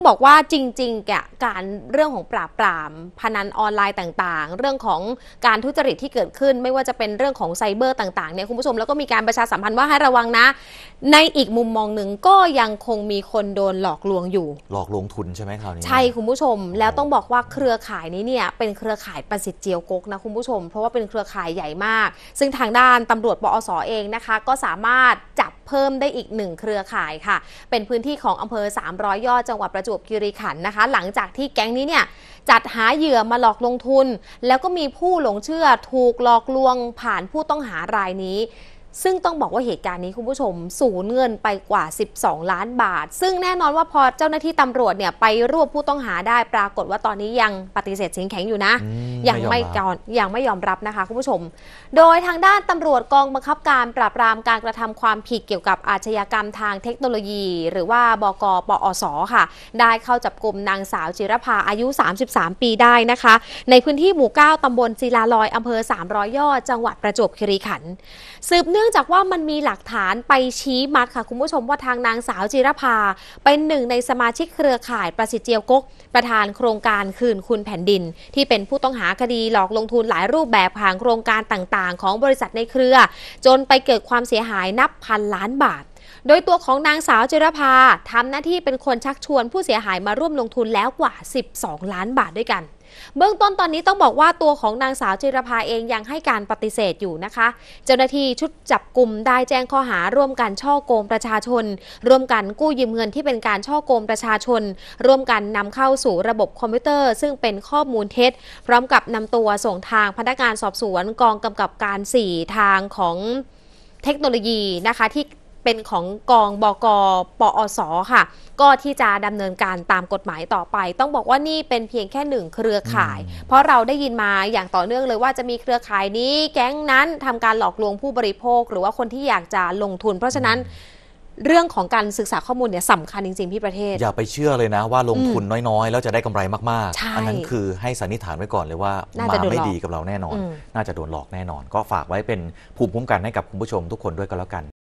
บอกว่าจริงๆแกการเรื่องของปราบปรามพนันออนไลน์ต่างๆ เรื่องของการทุจริตที่เกิดขึ้น ไม่ว่าจะเป็นเรื่องของไซเบอร์ต่างๆเนี่ยคุณผู้ชมแล้วก็มีการประชาสัมพันธ์ว่าให้ระวังนะ ในอีกมุมมองหนึ่งก็ยังคงมีคนโดนหลอกลวงอยู่ หลอกลวงทุนใช่ไหมคราวนี้ใช่คุณผู้ชมแล้วต้องบอกว่าเครือข่ายนี้เนี่ยเป็นเครือข่ายประสิทธิ์เจียวกกนะคุณผู้ชมเพราะว่าเป็นเครือข่ายใหญ่มาก ซึ่งทางด้านตำรวจปอสเองนะคะก็สามารถจับเพิ่มได้อีกหนึ่งเครือข่ายค่ะ เป็นพื้นที่ของอำเภอ 300 ยอดจังหวัดประจวบคีรีขันธ์นะคะ หลังจากที่แก๊งนี้เนี่ย จัดหาเหยื่อมาหลอกลงทุน แล้วก็มีผู้หลงเชื่อถูกหลอกลวงผ่านผู้ต้องหารายนี้ซึ่งต้องบอกว่าเหตุการณ์นี้ คุณผู้ชมสูญเงินไปกว่า 12 ล้านบาท ซึ่งแน่นอนว่าพอเจ้าหน้าที่ตำรวจเนี่ย ไปรวบผู้ต้องหาได้ปรากฏว่าตอนนี้ยังปฏิเสธสิงแข็งอยู่นะยังไม่ยอมยังไม่ยอมรับนะคะคุณผู้ชม โดยทางด้านตำรวจกองบังคับการปราบปรามการกระทำความผิดเกี่ยวกับอาชญากรรมทางเทคโนโลยี หรือว่าบกปอสค่ะ ได้เข้าจับกลุ่มนางสาวจิรภาอายุ 33 ปีได้นะคะในพื้นที่หมู่9ตำบลศิลาลอยอำเภอ300ยอด จังหวัดประจวบคีรีขันธ์สืบนื่องจากว่ามันมีหลักฐานไปชี้มัดค่ะ คุณผู้ชมว่าทางนางสาวจิรภาเป็นหนึ่งในสมาชิกเครือข่ายประสิทธิ์เจียวกกประธานโครงการคืนคุณแผ่นดิน ที่เป็นผู้ต้องหาคดีหลอกลงทุนหลายรูปแบบผ่านโครงการต่างๆของบริษัทในเครือ จนไปเกิดความเสียหายนับพันล้านบาทโดยตัวของนางสาวเจรภาทำหน้าที่เป็นคนชักชวนผู้เสียหายมาร่วมลงทุนแล้วกว่า 12 ล้านบาทด้วยกัน เบื้องต้นตอนนี้ต้องบอกว่าตัวของนางสาวเจรภาเองยังให้การปฏิเสธอยู่นะคะ เจ้าหน้าที่ชุดจับกลุ่มได้แจ้งข้อหา ร่วมกันช่อโกงประชาชนร่วมกันกู้ยืมเงินที่เป็นการช่อโกงประชาชน ร่วมกันนำเข้าสู่ระบบคอมพิวเตอร์ซึ่งเป็นข้อมูลเท็จ พร้อมกับนำตัวส่งทางพนักงานสอบสวนกองกำกับการ4ทางของเทคโนโลยีนะคะที่เป็นของกอง บก ปอสค่ะ ก็ที่จะดำเนินการตามกฎหมายต่อไป ต้องบอกว่านี่เป็นเพียงแค่หนึ่งเครือข่าย เพราะเราได้ยินมาอย่างต่อเนื่องเลยว่าจะมีเครือข่ายนี้ แก๊งนั้นทำการหลอกลวงผู้บริโภค หรือว่าคนที่อยากจะลงทุน เพราะฉะนั้นเรื่องของการศึกษาข้อมูลเนี่ยสำคัญจริงๆ พี่ประเทศ อย่าไปเชื่อเลยนะว่าลงทุนน้อยๆ แล้วจะได้กำไรมากๆ อันนั้นคือให้สันนิษฐานไว้ก่อนเลยว่ามาไม่ดีกับเราแน่นอน น่าจะโดนหลอกแน่นอน ก็ฝากไว้เป็นภูมิคุ้มกันให้กับคุณผู้ชม ทุกคนด้วยก็แล้วกัน